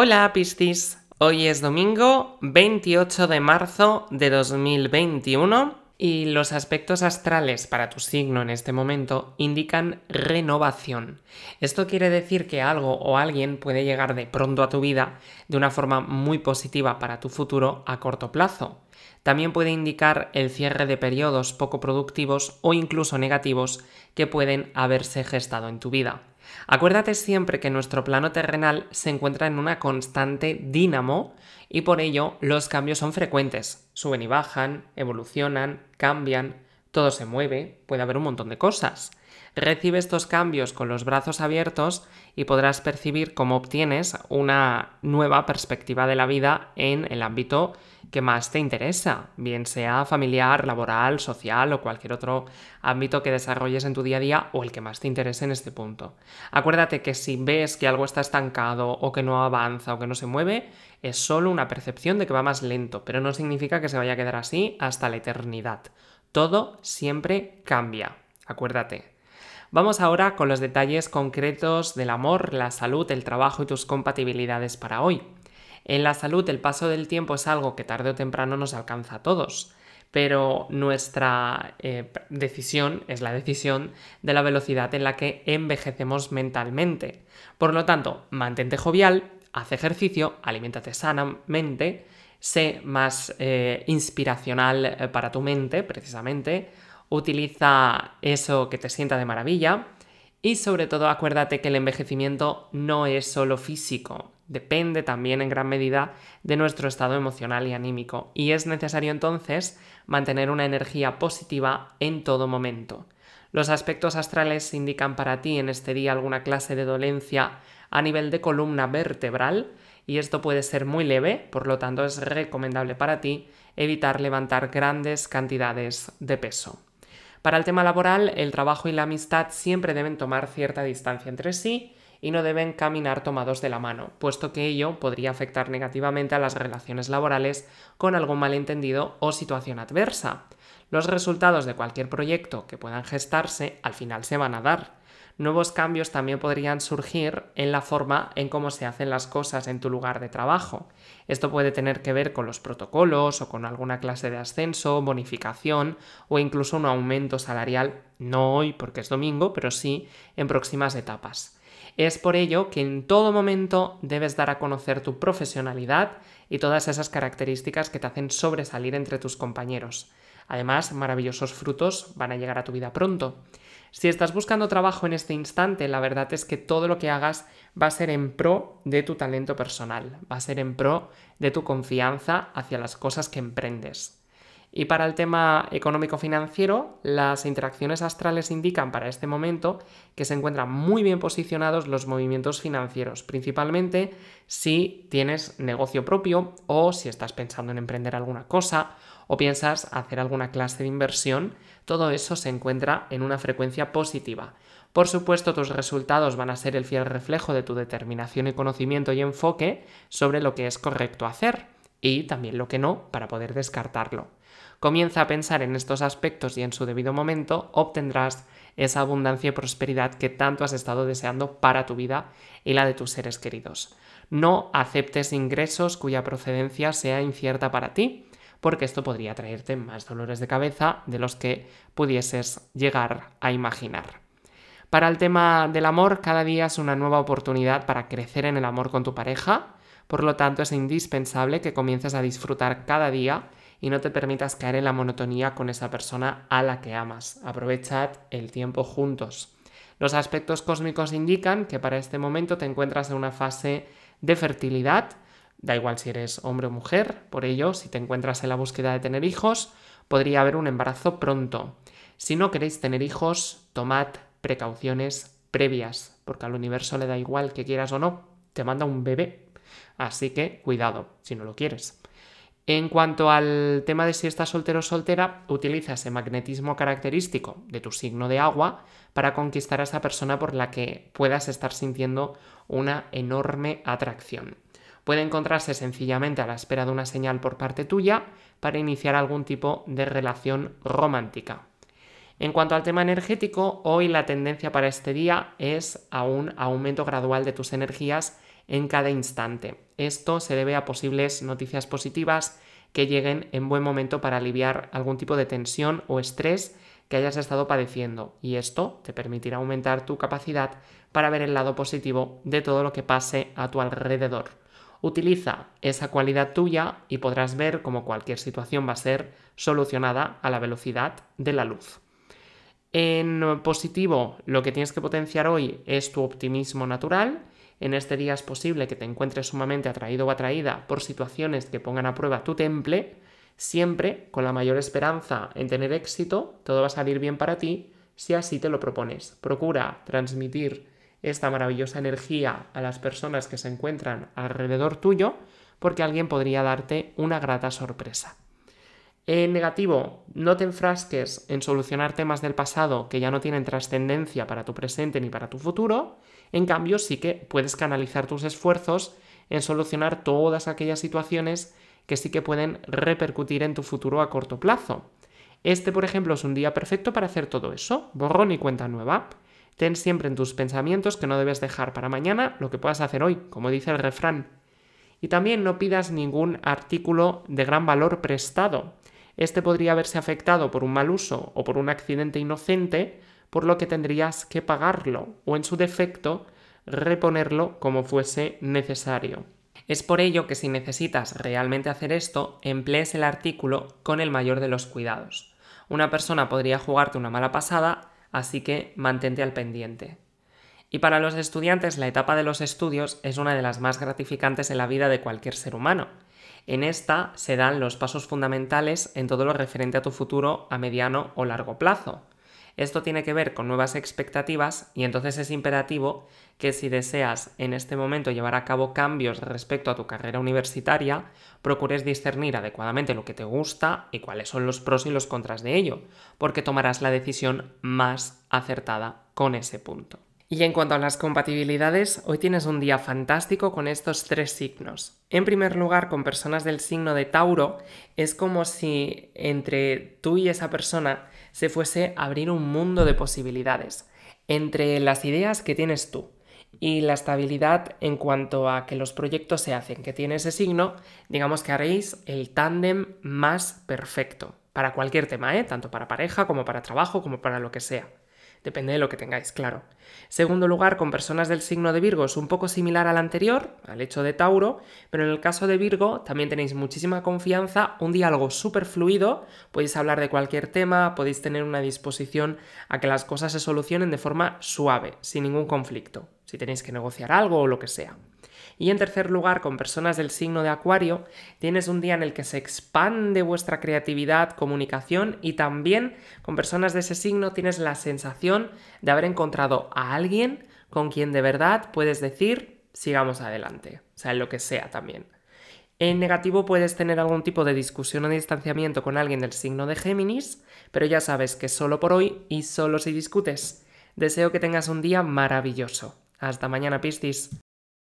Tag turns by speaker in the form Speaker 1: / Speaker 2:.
Speaker 1: Hola pistis! hoy es domingo 28 de marzo de 2021 y los aspectos astrales para tu signo en este momento indican renovación. Esto quiere decir que algo o alguien puede llegar de pronto a tu vida de una forma muy positiva para tu futuro a corto plazo. También puede indicar el cierre de periodos poco productivos o incluso negativos que pueden haberse gestado en tu vida. Acuérdate siempre que nuestro plano terrenal se encuentra en una constante dínamo y por ello los cambios son frecuentes. Suben y bajan, evolucionan, cambian, todo se mueve, puede haber un montón de cosas. Recibe estos cambios con los brazos abiertos y podrás percibir cómo obtienes una nueva perspectiva de la vida en el ámbito que más te interesa, bien sea familiar, laboral, social o cualquier otro ámbito que desarrolles en tu día a día o el que más te interese en este punto. Acuérdate que si ves que algo está estancado o que no avanza o que no se mueve, es solo una percepción de que va más lento, pero no significa que se vaya a quedar así hasta la eternidad. Todo siempre cambia, acuérdate. Vamos ahora con los detalles concretos del amor, la salud, el trabajo y tus compatibilidades para hoy. En la salud el paso del tiempo es algo que tarde o temprano nos alcanza a todos, pero nuestra eh, decisión es la decisión de la velocidad en la que envejecemos mentalmente. Por lo tanto, mantente jovial, haz ejercicio, aliméntate sanamente, sé más eh, inspiracional eh, para tu mente, precisamente, utiliza eso que te sienta de maravilla y sobre todo acuérdate que el envejecimiento no es solo físico, depende también en gran medida de nuestro estado emocional y anímico, y es necesario entonces mantener una energía positiva en todo momento. Los aspectos astrales indican para ti en este día alguna clase de dolencia a nivel de columna vertebral, y esto puede ser muy leve, por lo tanto es recomendable para ti evitar levantar grandes cantidades de peso. Para el tema laboral, el trabajo y la amistad siempre deben tomar cierta distancia entre sí, y no deben caminar tomados de la mano, puesto que ello podría afectar negativamente a las relaciones laborales con algún malentendido o situación adversa. Los resultados de cualquier proyecto que puedan gestarse al final se van a dar. Nuevos cambios también podrían surgir en la forma en cómo se hacen las cosas en tu lugar de trabajo. Esto puede tener que ver con los protocolos o con alguna clase de ascenso, bonificación o incluso un aumento salarial, no hoy porque es domingo, pero sí en próximas etapas. Es por ello que en todo momento debes dar a conocer tu profesionalidad y todas esas características que te hacen sobresalir entre tus compañeros. Además, maravillosos frutos van a llegar a tu vida pronto. Si estás buscando trabajo en este instante, la verdad es que todo lo que hagas va a ser en pro de tu talento personal, va a ser en pro de tu confianza hacia las cosas que emprendes. Y para el tema económico-financiero, las interacciones astrales indican para este momento que se encuentran muy bien posicionados los movimientos financieros, principalmente si tienes negocio propio o si estás pensando en emprender alguna cosa o piensas hacer alguna clase de inversión, todo eso se encuentra en una frecuencia positiva. Por supuesto, tus resultados van a ser el fiel reflejo de tu determinación y conocimiento y enfoque sobre lo que es correcto hacer y también lo que no para poder descartarlo. Comienza a pensar en estos aspectos y en su debido momento obtendrás esa abundancia y prosperidad que tanto has estado deseando para tu vida y la de tus seres queridos. No aceptes ingresos cuya procedencia sea incierta para ti, porque esto podría traerte más dolores de cabeza de los que pudieses llegar a imaginar. Para el tema del amor, cada día es una nueva oportunidad para crecer en el amor con tu pareja, por lo tanto es indispensable que comiences a disfrutar cada día y no te permitas caer en la monotonía con esa persona a la que amas. Aprovechad el tiempo juntos. Los aspectos cósmicos indican que para este momento te encuentras en una fase de fertilidad, da igual si eres hombre o mujer, por ello, si te encuentras en la búsqueda de tener hijos, podría haber un embarazo pronto. Si no queréis tener hijos, tomad precauciones previas, porque al universo le da igual que quieras o no, te manda un bebé. Así que cuidado si no lo quieres. En cuanto al tema de si estás soltero o soltera, utiliza ese magnetismo característico de tu signo de agua para conquistar a esa persona por la que puedas estar sintiendo una enorme atracción. Puede encontrarse sencillamente a la espera de una señal por parte tuya para iniciar algún tipo de relación romántica. En cuanto al tema energético, hoy la tendencia para este día es a un aumento gradual de tus energías en cada instante. Esto se debe a posibles noticias positivas que lleguen en buen momento para aliviar algún tipo de tensión o estrés que hayas estado padeciendo y esto te permitirá aumentar tu capacidad para ver el lado positivo de todo lo que pase a tu alrededor. Utiliza esa cualidad tuya y podrás ver cómo cualquier situación va a ser solucionada a la velocidad de la luz. En positivo, lo que tienes que potenciar hoy es tu optimismo natural en este día es posible que te encuentres sumamente atraído o atraída por situaciones que pongan a prueba tu temple, siempre con la mayor esperanza en tener éxito, todo va a salir bien para ti si así te lo propones. Procura transmitir esta maravillosa energía a las personas que se encuentran alrededor tuyo porque alguien podría darte una grata sorpresa. En negativo, no te enfrasques en solucionar temas del pasado que ya no tienen trascendencia para tu presente ni para tu futuro en cambio, sí que puedes canalizar tus esfuerzos en solucionar todas aquellas situaciones que sí que pueden repercutir en tu futuro a corto plazo. Este, por ejemplo, es un día perfecto para hacer todo eso, borrón y cuenta nueva. Ten siempre en tus pensamientos que no debes dejar para mañana lo que puedas hacer hoy, como dice el refrán. Y también no pidas ningún artículo de gran valor prestado. Este podría haberse afectado por un mal uso o por un accidente inocente, por lo que tendrías que pagarlo o en su defecto reponerlo como fuese necesario. Es por ello que si necesitas realmente hacer esto, emplees el artículo con el mayor de los cuidados. Una persona podría jugarte una mala pasada, así que mantente al pendiente. Y para los estudiantes, la etapa de los estudios es una de las más gratificantes en la vida de cualquier ser humano. En esta se dan los pasos fundamentales en todo lo referente a tu futuro a mediano o largo plazo. Esto tiene que ver con nuevas expectativas y entonces es imperativo que si deseas en este momento llevar a cabo cambios respecto a tu carrera universitaria, procures discernir adecuadamente lo que te gusta y cuáles son los pros y los contras de ello, porque tomarás la decisión más acertada con ese punto. Y en cuanto a las compatibilidades, hoy tienes un día fantástico con estos tres signos. En primer lugar, con personas del signo de Tauro, es como si entre tú y esa persona se fuese a abrir un mundo de posibilidades, entre las ideas que tienes tú y la estabilidad en cuanto a que los proyectos se hacen, que tiene ese signo, digamos que haréis el tándem más perfecto para cualquier tema, ¿eh? tanto para pareja como para trabajo, como para lo que sea. Depende de lo que tengáis, claro. Segundo lugar, con personas del signo de Virgo es un poco similar al anterior, al hecho de Tauro, pero en el caso de Virgo también tenéis muchísima confianza, un diálogo súper fluido, podéis hablar de cualquier tema, podéis tener una disposición a que las cosas se solucionen de forma suave, sin ningún conflicto, si tenéis que negociar algo o lo que sea. Y en tercer lugar, con personas del signo de Acuario, tienes un día en el que se expande vuestra creatividad, comunicación y también con personas de ese signo tienes la sensación de haber encontrado a alguien con quien de verdad puedes decir sigamos adelante, o sea, en lo que sea también. En negativo puedes tener algún tipo de discusión o distanciamiento con alguien del signo de Géminis, pero ya sabes que solo por hoy y solo si discutes. Deseo que tengas un día maravilloso. Hasta mañana, pistis!